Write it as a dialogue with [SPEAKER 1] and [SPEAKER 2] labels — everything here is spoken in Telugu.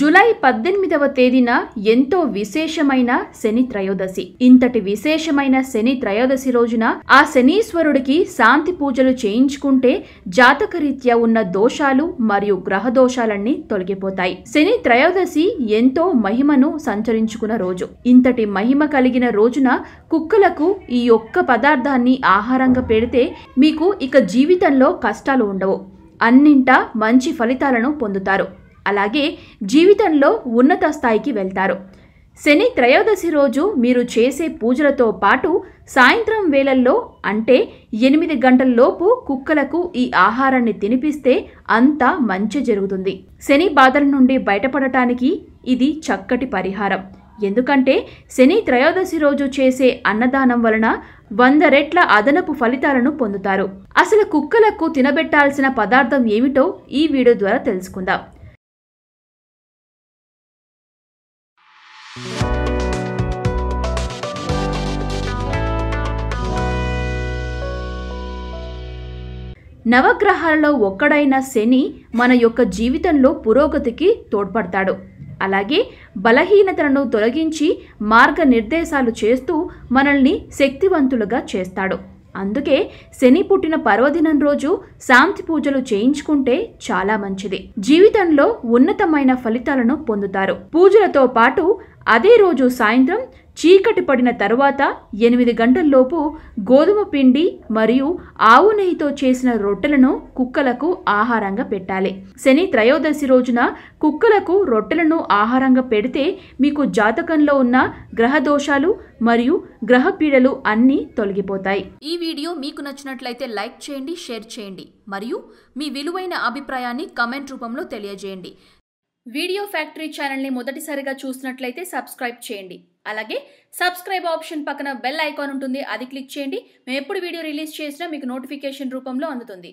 [SPEAKER 1] జులై పద్దెనిమిదవ తేదీన ఎంతో విశేషమైన శని త్రయోదశి ఇంతటి విశేషమైన శని త్రయోదశి రోజున ఆ శనీశ్వరుడికి శాంతి పూజలు చేయించుకుంటే జాతకరీత్యా ఉన్న దోషాలు మరియు గ్రహ దోషాలన్నీ తొలగిపోతాయి శని త్రయోదశి ఎంతో మహిమను సంచరించుకున్న రోజు ఇంతటి మహిమ కలిగిన రోజున కుక్కలకు ఈ ఒక్క పదార్థాన్ని ఆహారంగా పెడితే మీకు ఇక జీవితంలో కష్టాలు ఉండవు అన్నింటా మంచి ఫలితాలను పొందుతారు అలాగే జీవితంలో ఉన్నత స్థాయికి వెళ్తారు శని త్రయోదశి రోజు మీరు చేసే పూజలతో పాటు సాయంత్రం వేళల్లో అంటే ఎనిమిది గంటల్లోపు కుక్కలకు ఈ ఆహారాన్ని తినిపిస్తే అంతా మంచి జరుగుతుంది శని బాధల నుండి బయటపడటానికి ఇది చక్కటి పరిహారం ఎందుకంటే శని త్రయోదశి రోజు చేసే అన్నదానం వలన వంద రెట్ల అదనపు ఫలితాలను పొందుతారు అసలు కుక్కలకు తినబెట్టాల్సిన పదార్థం ఏమిటో ఈ వీడియో ద్వారా తెలుసుకుందాం నవగ్రహాలలో ఒక్కడైన శని మన యొక్క జీవితంలో పురోగతికి తోడ్పడతాడు అలాగే బలహీనతలను తొలగించి మార్గనిర్దేశాలు చేస్తూ మనల్ని శక్తివంతులుగా చేస్తాడు అందుకే శని పుట్టిన పర్వదినం రోజు శాంతి పూజలు చేయించుకుంటే చాలా మంచిది జీవితంలో ఉన్నతమైన ఫలితాలను పొందుతారు పూజలతో పాటు అదే రోజు సాయంత్రం చీకటి పడిన తర్వాత ఎనిమిది గంటల్లోపు గోధుమ పిండి మరియు ఆవు నెయ్యితో చేసిన రొట్టెలను కుక్కలకు ఆహారంగా పెట్టాలి శని త్రయోదశి రోజున కుక్కలకు రొట్టెలను ఆహారంగా పెడితే మీకు జాతకంలో ఉన్న గ్రహ దోషాలు మరియు గ్రహ పీడలు అన్నీ తొలగిపోతాయి ఈ వీడియో మీకు నచ్చినట్లయితే లైక్ చేయండి షేర్ చేయండి మరియు మీ విలువైన అభిప్రాయాన్ని కమెంట్ రూపంలో తెలియజేయండి వీడియో ఫ్యాక్టరీ ఛానల్ని మొదటిసారిగా చూసినట్లయితే సబ్స్క్రైబ్ చేయండి అలాగే సబ్స్క్రైబ్ ఆప్షన్ పక్కన బెల్ ఐకాన్ ఉంటుంది అది క్లిక్ చేయండి మేము ఎప్పుడు వీడియో రిలీజ్ చేసినా మీకు నోటిఫికేషన్ రూపంలో అందుతుంది